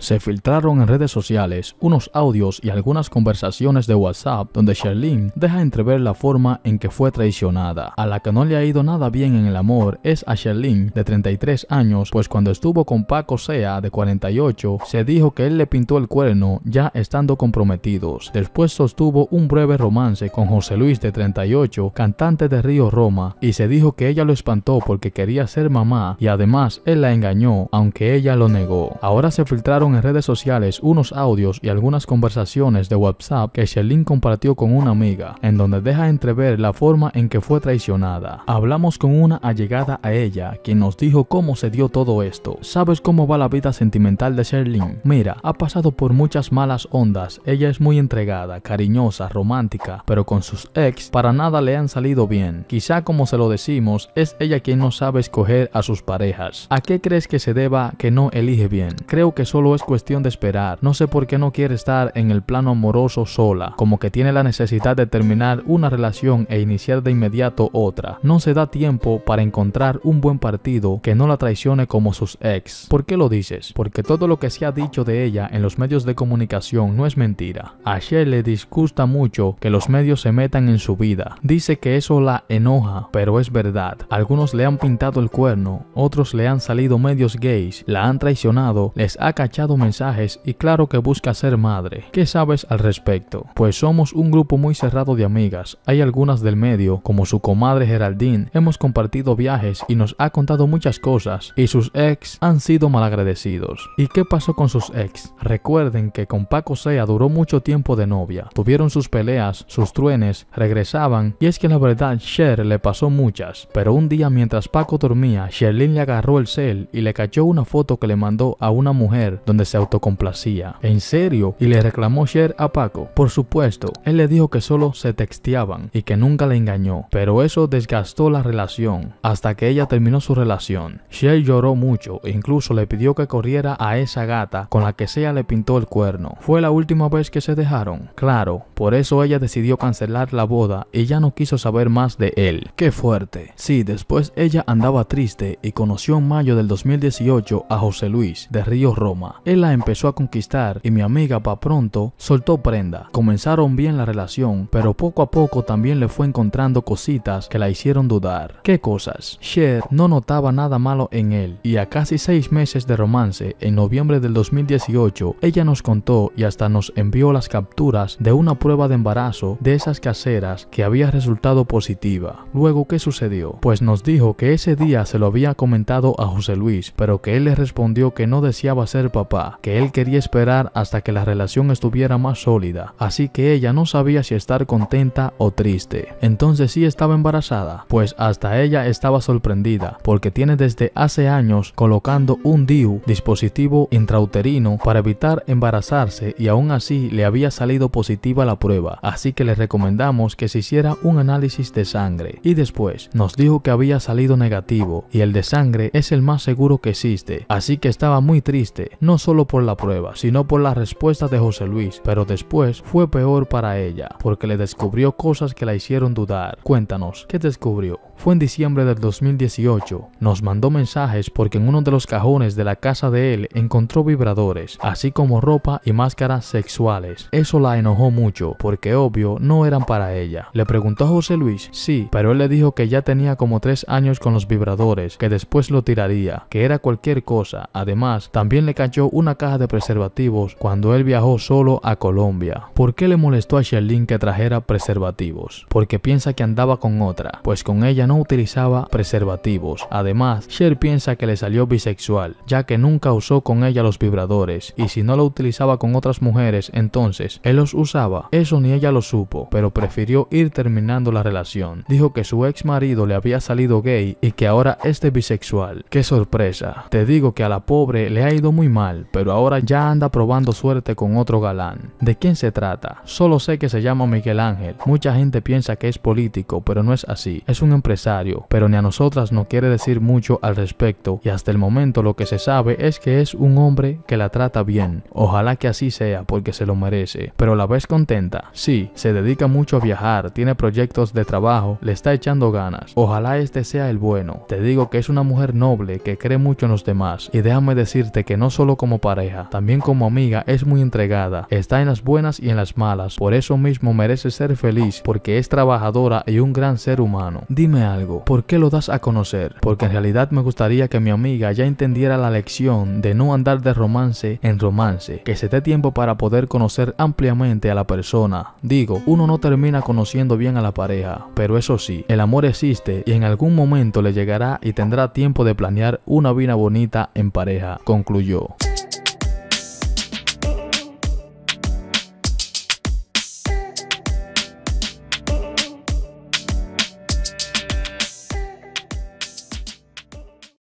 Se filtraron en redes sociales unos audios y algunas conversaciones de WhatsApp donde Sherlyn deja entrever la forma en que fue traicionada. A la que no le ha ido nada bien en el amor es a Sherlyn de 33 años, pues cuando estuvo con Paco Sea de 48, se dijo que él le pintó el cuerno ya estando comprometidos. Después sostuvo un breve romance con José Luis de 38, cantante de Río Roma, y se dijo que ella lo espantó porque quería ser mamá y además él la engañó, aunque ella lo negó. Ahora se filtraron en redes sociales unos audios y algunas conversaciones de WhatsApp que Sherlyn compartió con una amiga, en donde deja entrever la forma en que fue traicionada. Hablamos con una allegada a ella, quien nos dijo cómo se dio todo esto. ¿Sabes cómo va la vida sentimental de Sherlyn? Mira, ha pasado por muchas malas ondas, ella es muy entregada, cariñosa, romántica, pero con sus ex para nada le han salido bien. Quizá como se lo decimos, es ella quien no sabe escoger a sus parejas. ¿A qué crees que se deba que no elige bien? Creo que solo es cuestión de esperar. No sé por qué no quiere estar en el plano amoroso sola, como que tiene la necesidad de terminar una relación e iniciar de inmediato otra. No se da tiempo para encontrar un buen partido que no la traicione como sus ex. ¿Por qué lo dices? Porque todo lo que se ha dicho de ella en los medios de comunicación no es mentira. A Shell le disgusta mucho que los medios se metan en su vida. Dice que eso la enoja, pero es verdad. Algunos le han pintado el cuerno, otros le han salido medios gays, la han traicionado, les ha cachado mensajes y claro que busca ser madre. ¿Qué sabes al respecto? Pues somos un grupo muy cerrado de amigas. Hay algunas del medio, como su comadre Geraldine. Hemos compartido viajes y nos ha contado muchas cosas y sus ex han sido malagradecidos. ¿Y qué pasó con sus ex? Recuerden que con Paco Sea duró mucho tiempo de novia. Tuvieron sus peleas, sus truenes, regresaban y es que la verdad Cher le pasó muchas. Pero un día mientras Paco dormía, Sherlyn le agarró el cel y le cachó una foto que le mandó a una mujer donde se autocomplacía. ¿En serio? Y le reclamó Cher a Paco. Por supuesto, él le dijo que solo se texteaban y que nunca le engañó, pero eso desgastó la relación hasta que ella terminó su relación. Cher lloró mucho e incluso le pidió que corriera a esa gata con la que sea le pintó el cuerno. Fue la última vez que se dejaron. Claro, por eso ella decidió cancelar la boda y ya no quiso saber más de él. Qué fuerte. Sí, después ella andaba triste y conoció en mayo del 2018 a José Luis de Río Roma. Él la empezó a conquistar y mi amiga pa pronto soltó prenda. Comenzaron bien la relación, pero poco a poco también le fue encontrando cositas que la hicieron dudar. ¿Qué cosas? Cher no notaba nada malo en él y a casi seis meses de romance, en noviembre del 2018, ella nos contó y hasta nos envió las capturas de una prueba de embarazo de esas caseras que había resultado positiva. Luego, ¿qué sucedió? Pues nos dijo que ese día se lo había comentado a José Luis, pero que él le respondió que no deseaba ser papá que él quería esperar hasta que la relación estuviera más sólida, así que ella no sabía si estar contenta o triste. Entonces sí estaba embarazada, pues hasta ella estaba sorprendida, porque tiene desde hace años colocando un DIU, dispositivo intrauterino, para evitar embarazarse y aún así le había salido positiva la prueba, así que le recomendamos que se hiciera un análisis de sangre. Y después nos dijo que había salido negativo, y el de sangre es el más seguro que existe, así que estaba muy triste, no solo por la prueba, sino por la respuesta de José Luis, pero después fue peor para ella, porque le descubrió cosas que la hicieron dudar. Cuéntanos, ¿qué descubrió? fue en diciembre del 2018. Nos mandó mensajes porque en uno de los cajones de la casa de él encontró vibradores, así como ropa y máscaras sexuales. Eso la enojó mucho, porque obvio no eran para ella. Le preguntó a José Luis, sí, pero él le dijo que ya tenía como tres años con los vibradores, que después lo tiraría, que era cualquier cosa. Además, también le cayó una caja de preservativos cuando él viajó solo a Colombia. ¿Por qué le molestó a Sherlyn que trajera preservativos? Porque piensa que andaba con otra, pues con ella no no utilizaba preservativos. Además, Cher piensa que le salió bisexual, ya que nunca usó con ella los vibradores, y si no lo utilizaba con otras mujeres, entonces él los usaba. Eso ni ella lo supo, pero prefirió ir terminando la relación. Dijo que su ex marido le había salido gay y que ahora es bisexual. ¡Qué sorpresa! Te digo que a la pobre le ha ido muy mal, pero ahora ya anda probando suerte con otro galán. ¿De quién se trata? Solo sé que se llama Miguel Ángel. Mucha gente piensa que es político, pero no es así. Es un empresario necesario, pero ni a nosotras no quiere decir mucho al respecto y hasta el momento lo que se sabe es que es un hombre que la trata bien. Ojalá que así sea porque se lo merece, pero la ves contenta. Sí, se dedica mucho a viajar, tiene proyectos de trabajo, le está echando ganas. Ojalá este sea el bueno. Te digo que es una mujer noble que cree mucho en los demás y déjame decirte que no solo como pareja, también como amiga es muy entregada, está en las buenas y en las malas, por eso mismo merece ser feliz porque es trabajadora y un gran ser humano. Dime algo, ¿por qué lo das a conocer? Porque en realidad me gustaría que mi amiga ya entendiera la lección de no andar de romance en romance, que se dé tiempo para poder conocer ampliamente a la persona. Digo, uno no termina conociendo bien a la pareja, pero eso sí, el amor existe y en algún momento le llegará y tendrá tiempo de planear una vida bonita en pareja, concluyó.